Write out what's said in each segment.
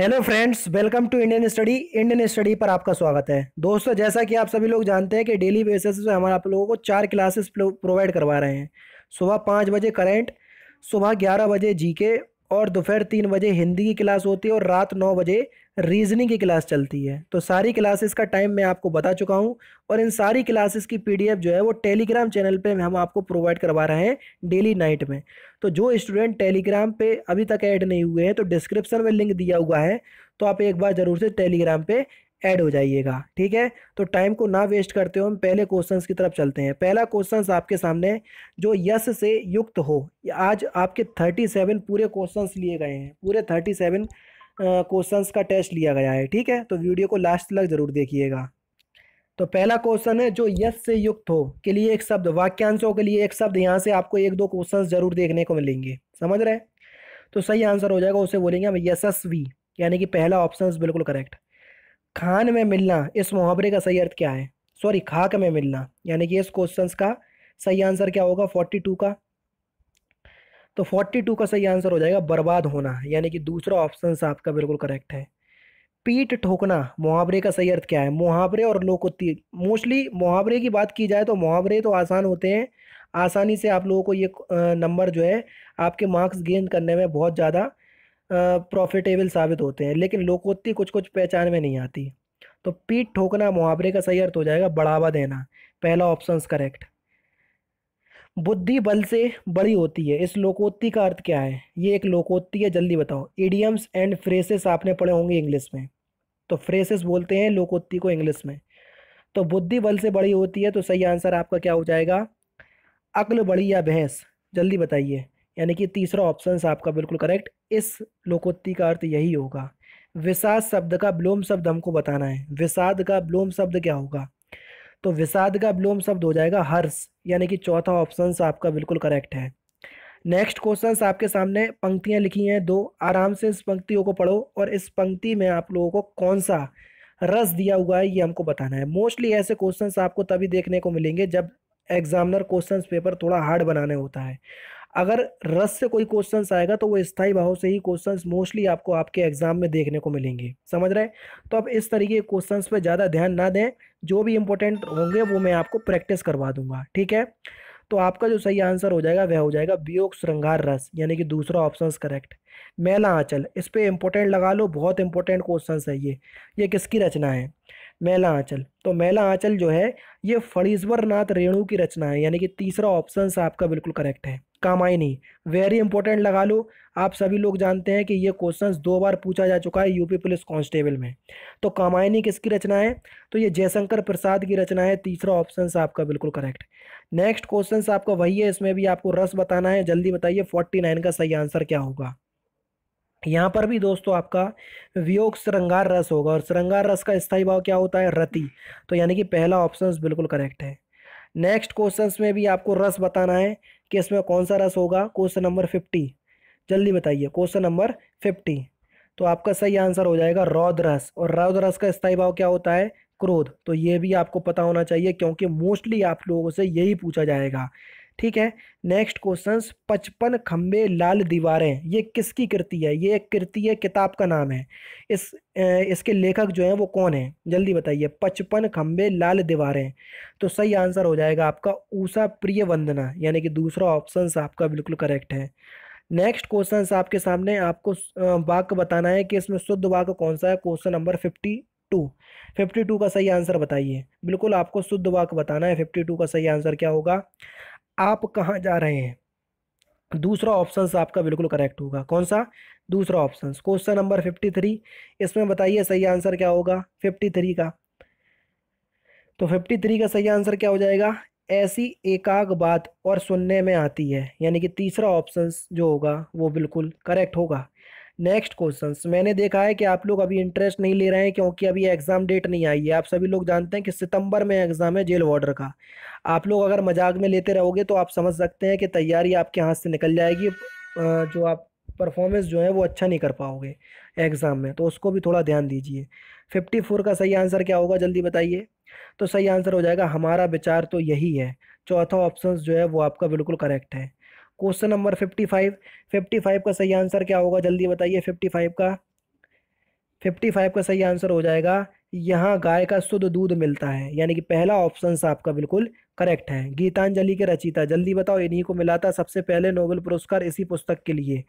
hello friends welcome to Indian study Indian study पर आपका स्वागत है दोस्तों जैसा कि आप सभी लोग जानते हैं कि डेली बेसिस पे हम आप लोगों को चार क्लासेस प्रोवाइड करवा रहे हैं सुबह पाँच बजे करेंट सुबह ग्यारह बजे जीके और दोपहर तीन बजे हिंदी की क्लास होती है और रात नौ बजे रीजनिंग की क्लास चलती है तो सारी क्लासेस का टाइम मैं आपको बता चुका हूँ और इन सारी क्लासेस की पीडीएफ जो है वो टेलीग्राम चैनल पे हम आपको प्रोवाइड करवा रहे हैं डेली नाइट में तो जो स्टूडेंट टेलीग्राम पे अभी तक ऐड नहीं हुए हैं तो डिस्क्रिप्शन में लिंक दिया हुआ है तो आप एक बार ज़रूर से टेलीग्राम पर ऐड हो जाइएगा ठीक है तो टाइम को ना वेस्ट करते हुए हम पहले क्वेश्चंस की तरफ चलते हैं पहला क्वेश्चंस आपके सामने जो यस से युक्त हो आज आपके थर्टी सेवन पूरे क्वेश्चंस लिए गए हैं पूरे थर्टी सेवन क्वेश्चन का टेस्ट लिया गया है ठीक है तो वीडियो को लास्ट तक ज़रूर देखिएगा तो पहला क्वेश्चन है जो यस से युक्त हो के लिए एक शब्द वाक्यांशों के लिए एक शब्द यहाँ से आपको एक दो क्वेश्चन जरूर देखने को मिलेंगे समझ रहे तो सही आंसर हो जाएगा उसे बोलेंगे हम यशस्वी यानी कि पहला ऑप्शन बिल्कुल करेक्ट खान में मिलना इस मुहावरे का सही अर्थ क्या है सॉरी खाक में मिलना यानी कि इस क्वेश्चन का सही आंसर क्या होगा फोर्टी टू का तो फोर्टी टू का सही आंसर हो जाएगा बर्बाद होना यानी कि दूसरा ऑप्शन आपका बिल्कुल करेक्ट है पीठ ठोकना मुहावरे का सही अर्थ क्या है मुहावरे और लोकोत्ती मोस्टली मुहावरे की बात की जाए तो मुहावरे तो आसान होते हैं आसानी से आप लोगों को ये नंबर जो है आपके मार्क्स गेन करने में बहुत ज़्यादा प्रॉफिटेबल साबित होते हैं लेकिन लोकोत्ति कुछ कुछ पहचान में नहीं आती तो पीठ ठोकना मुहावरे का सही अर्थ हो जाएगा बढ़ावा देना पहला ऑप्शन करेक्ट बुद्धि बल से बड़ी होती है इस लोकोत्ति का अर्थ क्या है ये एक लोकोत्ति है जल्दी बताओ इडियम्स एंड फ्रेसेस आपने पढ़े होंगे इंग्लिश में तो फ्रेसेस बोलते हैं लोकोत्ती को इंग्लिश में तो बुद्धि बल से बड़ी होती है तो सही आंसर आपका क्या हो जाएगा अक्ल बड़ी या बहस जल्दी बताइए यानी कि तीसरा ऑप्शन आपका बिल्कुल करेक्ट इस लोकोत्ती का अर्थ यही होगा विषाद शब्द का ब्लोम शब्द हमको बताना है विषाद का ब्लोम शब्द क्या होगा तो विषाद का ब्लोम शब्द हो जाएगा हर्ष यानी कि चौथा ऑप्शन आपका बिल्कुल करेक्ट है नेक्स्ट क्वेश्चन आपके सामने पंक्तियाँ लिखी हैं दो आराम से इस पंक्तियों को पढ़ो और इस पंक्ति में आप लोगों को कौन सा रस दिया हुआ है ये हमको बताना है मोस्टली ऐसे क्वेश्चन आपको तभी देखने को मिलेंगे जब एग्जामिनर क्वेश्चन पेपर थोड़ा हार्ड बनाने होता है अगर रस से कोई क्वेश्चन आएगा तो वो स्थायी भाव से ही क्वेश्चन मोस्टली आपको आपके एग्जाम में देखने को मिलेंगे समझ रहे तो आप इस तरीके के क्वेश्चन पर ज़्यादा ध्यान ना दें जो भी इंपॉर्टेंट होंगे वो मैं आपको प्रैक्टिस करवा दूंगा ठीक है तो आपका जो सही आंसर हो जाएगा वह हो जाएगा वियोग श्रृंगार रस यानी कि दूसरा ऑप्शन करेक्ट मेला आंचल इस पर इम्पोर्टेंट लगा लो बहुत इंपॉर्टेंट क्वेश्चन है ये ये किसकी रचना है मेला आंचल तो मेला आंचल जो है ये फणीश्वर नाथ रेणु की रचना है यानी कि तीसरा ऑप्शन आपका बिल्कुल करेक्ट है काम आए नहीं वेरी इंपॉर्टेंट लगा लो आप सभी लोग जानते हैं कि ये क्वेश्चन दो बार पूछा जा चुका है यूपी पुलिस कांस्टेबल में तो कामायनी किसकी रचना है तो ये जयशंकर प्रसाद की रचना है तीसरा ऑप्शन आपका बिल्कुल करेक्ट नेक्स्ट क्वेश्चन आपका वही है इसमें भी आपको रस बताना है जल्दी बताइए फोर्टी नाइन का सही आंसर क्या होगा यहाँ पर भी दोस्तों आपका वियोग श्रृंगार रस होगा और श्रृंगार रस का स्थायी भाव क्या होता है रति तो यानी कि पहला ऑप्शन बिल्कुल करेक्ट है नेक्स्ट क्वेश्चन में भी आपको रस बताना है कि इसमें कौन सा रस होगा क्वेश्चन नंबर फिफ्टी जल्दी बताइए क्वेश्चन नंबर फिफ्टी तो आपका सही आंसर हो जाएगा रौद रस और रौद रस का स्थायी भाव क्या होता है क्रोध तो ये भी आपको पता होना चाहिए क्योंकि मोस्टली आप लोगों से यही पूछा जाएगा ठीक है नेक्स्ट क्वेश्चन पचपन खम्बे लाल दीवारें ये किसकी कृति है ये कृति है किताब का नाम है इस इसके लेखक जो हैं वो कौन है जल्दी बताइए पचपन खम्बे लाल दीवारें तो सही आंसर हो जाएगा आपका ऊषा प्रिय वंदना यानी कि दूसरा ऑप्शन आपका बिल्कुल करेक्ट है नेक्स्ट क्वेश्चन आपके सामने आपको वाक्य बताना है कि इसमें शुद्ध वाक्य कौन सा है question number fifty two fifty two का सही आंसर बताइए बिल्कुल आपको शुद्ध वाक्य बताना है फिफ्टी टू का सही आंसर क्या होगा आप कहाँ जा रहे हैं दूसरा ऑप्शन आपका बिल्कुल करेक्ट होगा कौन सा दूसरा option question number fifty three इसमें बताइए सही आंसर क्या होगा फिफ्टी थ्री का तो फिफ्टी थ्री का सही आंसर क्या हो जाएगा ऐसी एकाग बात और सुनने में आती है यानी कि तीसरा ऑप्शन जो होगा वो बिल्कुल करेक्ट होगा नेक्स्ट क्वेश्चन मैंने देखा है कि आप लोग अभी इंटरेस्ट नहीं ले रहे हैं क्योंकि अभी एग्ज़ाम डेट नहीं आई है आप सभी लोग जानते हैं कि सितंबर में एग्ज़ाम है जेल वार्डर का आप लोग अगर मजाक में लेते रहोगे तो आप समझ सकते हैं कि तैयारी आपके हाथ से निकल जाएगी जो आप परफॉर्मेंस जो है वो अच्छा नहीं कर पाओगे एग्ज़ाम में तो उसको भी थोड़ा ध्यान दीजिए फिफ्टी फोर का सही आंसर क्या होगा जल्दी बताइए तो सही आंसर हो जाएगा हमारा विचार तो यही है चौथा ऑप्शन जो है वो आपका बिल्कुल करेक्ट है question number fifty five fifty five का सही आंसर क्या होगा जल्दी बताइए फिफ्टी फाइव का फिफ्टी फाइव का सही आंसर हो जाएगा यहाँ गाय का शुद्ध दूध मिलता है यानी कि पहला ऑप्शन आपका बिल्कुल करेक्ट है गीतांजलि के रचिता जल्दी बताओ इन्हीं को मिला था सबसे पहले नोबेल पुरस्कार इसी पुस्तक के लिए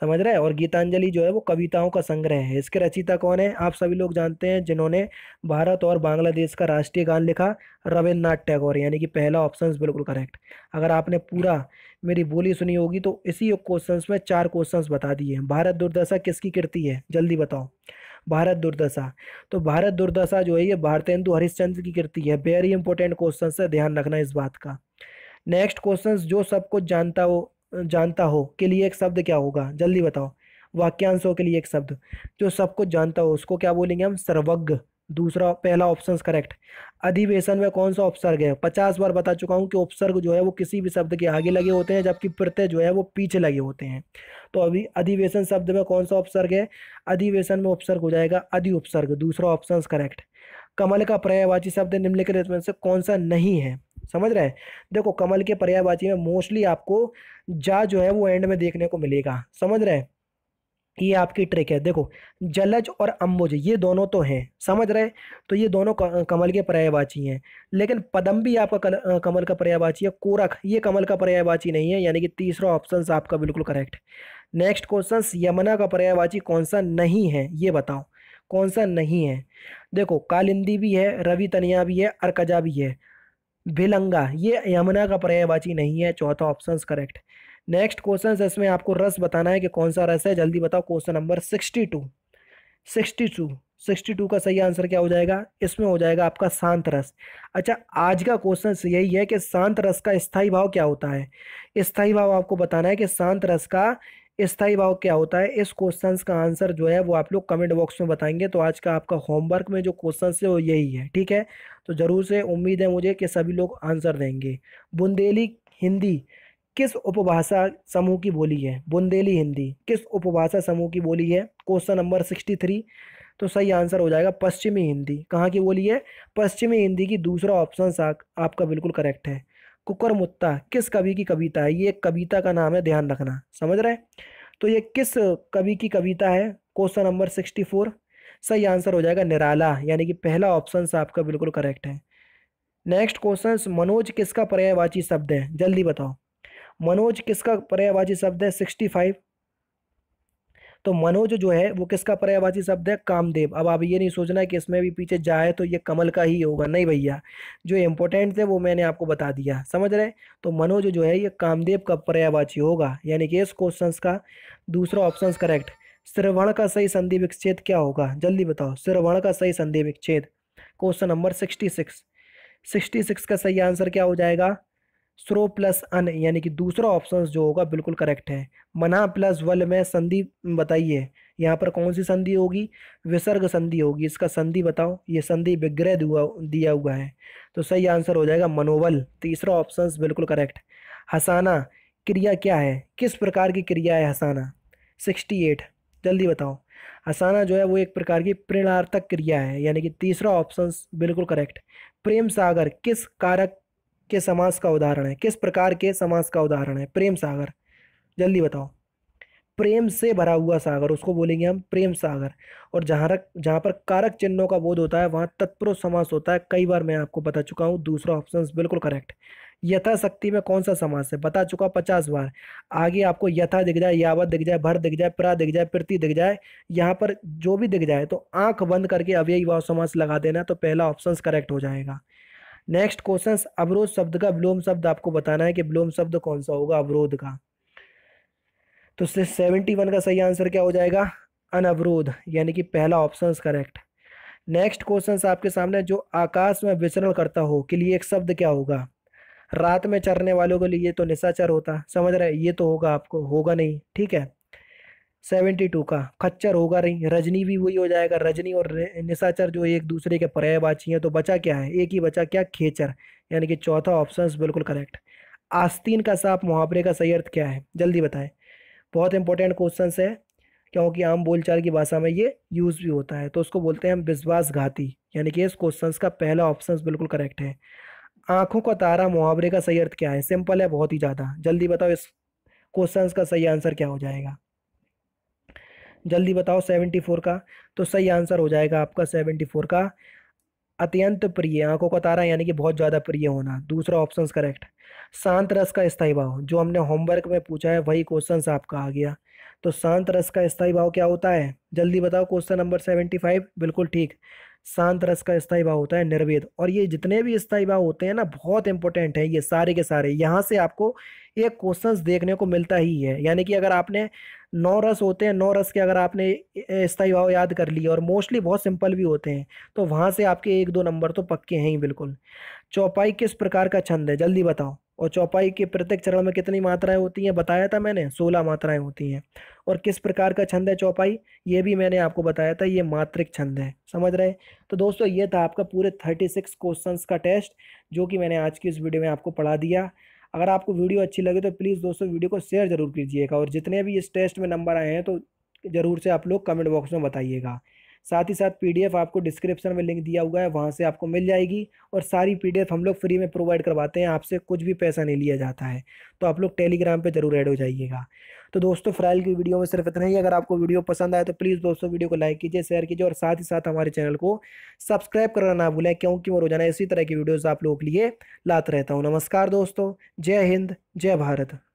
समझ रहे हैं और गीतांजलि जो है वो कविताओं का संग्रह है इसके रचिता कौन है आप सभी लोग जानते हैं जिन्होंने भारत और बांग्लादेश का राष्ट्रीय गान लिखा रविन्द्रनाथ टैगोर यानी कि पहला ऑप्शन बिल्कुल करेक्ट अगर आपने पूरा मेरी बोली सुनी होगी तो इसी क्वेश्चन में चार क्वेश्चन बता दिए भारत दुर्दशा किसकी कृति है जल्दी बताओ भारत दुर्दशा तो भारत दुर्दशा जो है ये भारतेंदु हरिश्चंद्र की कृति है वेरी इंपॉर्टेंट क्वेश्चन है ध्यान रखना इस बात का नेक्स्ट क्वेश्चन जो सब कुछ जानता हो जानता हो के लिए एक शब्द क्या होगा जल्दी बताओ वाक्यांशों के लिए एक शब्द जो सब कुछ जानता हो उसको क्या बोलेंगे हम सर्वज्ञ दूसरा पहला ऑप्शन करेक्ट अधिवेशन में कौन सा उपसर्ग है पचास बार बता चुका हूँ कि उपसर्ग जो है वो किसी भी शब्द के आगे लगे होते हैं जबकि प्रत्यय जो है वो पीछे लगे होते हैं तो अभी अधिवेशन शब्द में कौन सा उपसर्ग है अधिवेशन में उपसर्ग हो जाएगा अधि उपसर्ग दूसरा ऑप्शन करेक्ट कमल का पर्यायवाची शब्द निम्नलिखित में से कौन सा नहीं है समझ रहे हैं देखो कमल के पर्यायवाची में मोस्टली आपको जा जो है वो एंड में देखने को मिलेगा समझ रहे हैं ये आपकी ट्रिक है देखो जलज और अम्बुज ये दोनों तो हैं समझ रहे तो ये दोनों कमल के पर्यायवाची हैं लेकिन पदम भी आपका कल, कमल का पर्यायवाची है कोरख ये कमल का पर्यायवाची नहीं है यानी कि तीसरा ऑप्शन आपका बिल्कुल करेक्ट नेक्स्ट क्वेश्चन यमुना का पर्यायवाची कौन सा नहीं है ये बताओ कौन सा नहीं है देखो कालिंदी भी है रवि तनिया भी है अर्कजा भी है भिलंगा ये यमुना का पर्यायवाची नहीं है चौथा ऑप्शन करेक्ट नेक्स्ट क्वेश्चन है इसमें आपको रस बताना है कि कौन सा रस है जल्दी बताओ question number sixty two sixty two sixty two का सही आंसर क्या हो जाएगा इसमें हो जाएगा आपका शांत रस अच्छा आज का क्वेश्चन यही है कि शांत रस का स्थाई भाव क्या होता है स्थाई भाव आपको बताना है कि शांत रस का स्थायी भाव क्या होता है इस क्वेश्चन का आंसर जो है वो आप लोग कमेंट बॉक्स में बताएंगे तो आज का आपका होमवर्क में जो क्वेश्चन है वो यही है ठीक है तो ज़रूर से उम्मीद है मुझे कि सभी लोग आंसर देंगे बुंदेली हिंदी किस उपभाषा समूह की बोली है बुंदेली हिंदी किस उपभाषा समूह की बोली है क्वेश्चन नंबर सिक्सटी थ्री तो सही आंसर हो जाएगा पश्चिमी हिंदी कहाँ की बोली है पश्चिमी हिंदी की दूसरा ऑप्शन आपका बिल्कुल करेक्ट है कुकर मुत्ता किस कवि की कविता है ये कविता का नाम है ध्यान रखना समझ रहे तो ये किस कवि की कविता है क्वेश्चन नंबर सिक्सटी फोर सही आंसर हो जाएगा निराला यानी कि पहला ऑप्शन आपका बिल्कुल करेक्ट है नेक्स्ट क्वेश्चन मनोज किसका पर्यायवाची शब्द है जल्दी बताओ मनोज किसका पर्यायवाची शब्द है सिक्सटी फाइव तो मनोज जो है वो किसका पर्यायवाची शब्द है कामदेव अब आप ये नहीं सोचना कि इसमें भी पीछे जाए तो ये कमल का ही होगा नहीं भैया जो इंपॉर्टेंट थे वो मैंने आपको बता दिया समझ रहे तो मनोज जो है ये कामदेव का पर्यायवाची होगा यानी कि इस क्वेश्चन का दूसरा ऑप्शन करेक्ट श्रवण का सही संधि विच्छेद क्या होगा जल्दी बताओ श्रवण का सही संधि विच्छेद question number sixty six sixty six का सही आंसर क्या हो जाएगा स्रो प्लस अन यानी कि दूसरा ऑप्शन जो होगा बिल्कुल करेक्ट है मना प्लस वल में संधि बताइए यहाँ पर कौन सी संधि होगी विसर्ग संधि होगी इसका संधि बताओ ये संधि विग्रह दिया हुआ है तो सही आंसर हो जाएगा मनोबल तीसरा ऑप्शन बिल्कुल करेक्ट हसाना क्रिया क्या है किस प्रकार की क्रिया है हसाना सिक्सटी एट जल्दी बताओ हसाना जो है वो एक प्रकार की प्रेरणार्थक क्रिया है यानी कि तीसरा ऑप्शन बिल्कुल करेक्ट प्रेम सागर किस कारक के समास का उदाहरण है किस प्रकार के समास का उदाहरण है प्रेम सागर जल्दी बताओ प्रेम से भरा हुआ सागर उसको बोलेंगे हम प्रेम सागर और जहाँ रक जहाँ पर कारक चिन्हों का बोध होता है वहाँ तत्पुरुष समास होता है कई बार मैं आपको बता चुका हूँ दूसरा ऑप्शन बिल्कुल करेक्ट यथाशक्ति में कौन सा समास है बता चुका पचास बार आगे आपको यथा दिख जाए यावत दिख जाए भर दिख जाए प्रा दिख जाए प्रति दिख जाए यहाँ पर जो भी दिख जाए तो आंख बंद करके अव्ययी भाव समास लगा देना तो पहला ऑप्शन करेक्ट हो जाएगा नेक्स्ट क्वेश्चन अवरोध शब्द का विलोम शब्द आपको बताना है कि विलोम शब्द कौन सा होगा अवरोध का तो सेवेंटी वन का सही आंसर क्या हो जाएगा अनवरोध यानी कि पहला ऑप्शन करेक्ट नेक्स्ट क्वेश्चन आपके सामने जो आकाश में विचरण करता हो के लिए एक शब्द क्या होगा रात में चरने वालों के लिए तो निशाचर होता समझ रहे ये तो होगा आपको होगा नहीं ठीक है सेवेंटी टू का खच्चर होगा नहीं रजनी भी वही हो जाएगा रजनी और निशाचर जो एक दूसरे के पर्यायवाची हैं तो बचा क्या है एक ही बचा क्या खेचर यानी कि चौथा ऑप्शन बिल्कुल करेक्ट आस्तीन का सांप मुहावरे का सही अर्थ क्या है जल्दी बताएं बहुत इंपॉर्टेंट क्वेश्चन है क्योंकि आम बोलचाल की भाषा में ये यूज़ भी होता है तो उसको बोलते हैं हम विश्वासघाती यानी कि इस क्वेश्चन का पहला ऑप्शन बिल्कुल करेक्ट है आँखों का तारा मुहावरे का सही अर्थ क्या है सिंपल है बहुत ही ज़्यादा जल्दी बताओ इस क्वेश्चन का सही आंसर क्या हो जाएगा जल्दी बताओ सेवेंटी फोर का तो सही आंसर हो जाएगा आपका सेवेंटी फोर का अत्यंत प्रिय आंखों का तारा यानी कि बहुत ज़्यादा प्रिय होना दूसरा ऑप्शन करेक्ट शांत रस का स्थायी भाव जो हमने होमवर्क में पूछा है वही क्वेश्चन आपका आ गया तो शांत रस का स्थायी भाव क्या होता है जल्दी बताओ क्वेश्चन नंबर सेवेंटी फाइव बिल्कुल ठीक शांत रस का स्थायी भाव होता है निर्वेद और ये जितने भी स्थायी भाव होते हैं ना बहुत इंपॉर्टेंट है ये सारे के सारे यहाँ से आपको एक क्वेश्चन देखने को मिलता ही है यानी कि अगर आपने नौ रस होते हैं नौ रस के अगर आपने स्थायी भाव याद कर लिए और मोस्टली बहुत सिंपल भी होते हैं तो वहाँ से आपके एक दो नंबर तो पक्के हैं ही बिल्कुल चौपाई किस प्रकार का छंद है जल्दी बताओ और चौपाई के प्रत्येक चरण में कितनी मात्राएं होती हैं बताया था मैंने सोलह मात्राएं होती हैं और किस प्रकार का छंद है चौपाई ये भी मैंने आपको बताया था ये मात्रिक छंद है समझ रहे तो दोस्तों ये था आपका पूरे थर्टी सिक्स क्वेश्चन का टेस्ट जो कि मैंने आज की इस वीडियो में आपको पढ़ा दिया अगर आपको वीडियो अच्छी लगे तो प्लीज़ दोस्तों वीडियो को शेयर ज़रूर कीजिएगा और जितने भी इस टेस्ट में नंबर आए हैं तो ज़रूर से आप लोग कमेंट बॉक्स में बताइएगा साथ ही साथ पीडीएफ आपको डिस्क्रिप्शन में लिंक दिया हुआ है वहाँ से आपको मिल जाएगी और सारी पीडीएफ हम लोग फ्री में प्रोवाइड करवाते हैं आपसे कुछ भी पैसा नहीं लिया जाता है तो आप लोग टेलीग्राम पर जरूर ऐड हो जाइएगा तो दोस्तों फ्राइल की वीडियो में सिर्फ इतना ही अगर आपको वीडियो पसंद आए तो प्लीज़ दोस्तों वीडियो को लाइक कीजिए शेयर कीजिए और साथ ही साथ हमारे चैनल को सब्सक्राइब करना ना भूलें क्योंकि मैं रोजाना इसी तरह की वीडियोज़ आप लोगों के लिए लाते रहता हूँ नमस्कार दोस्तों जय हिंद जय भारत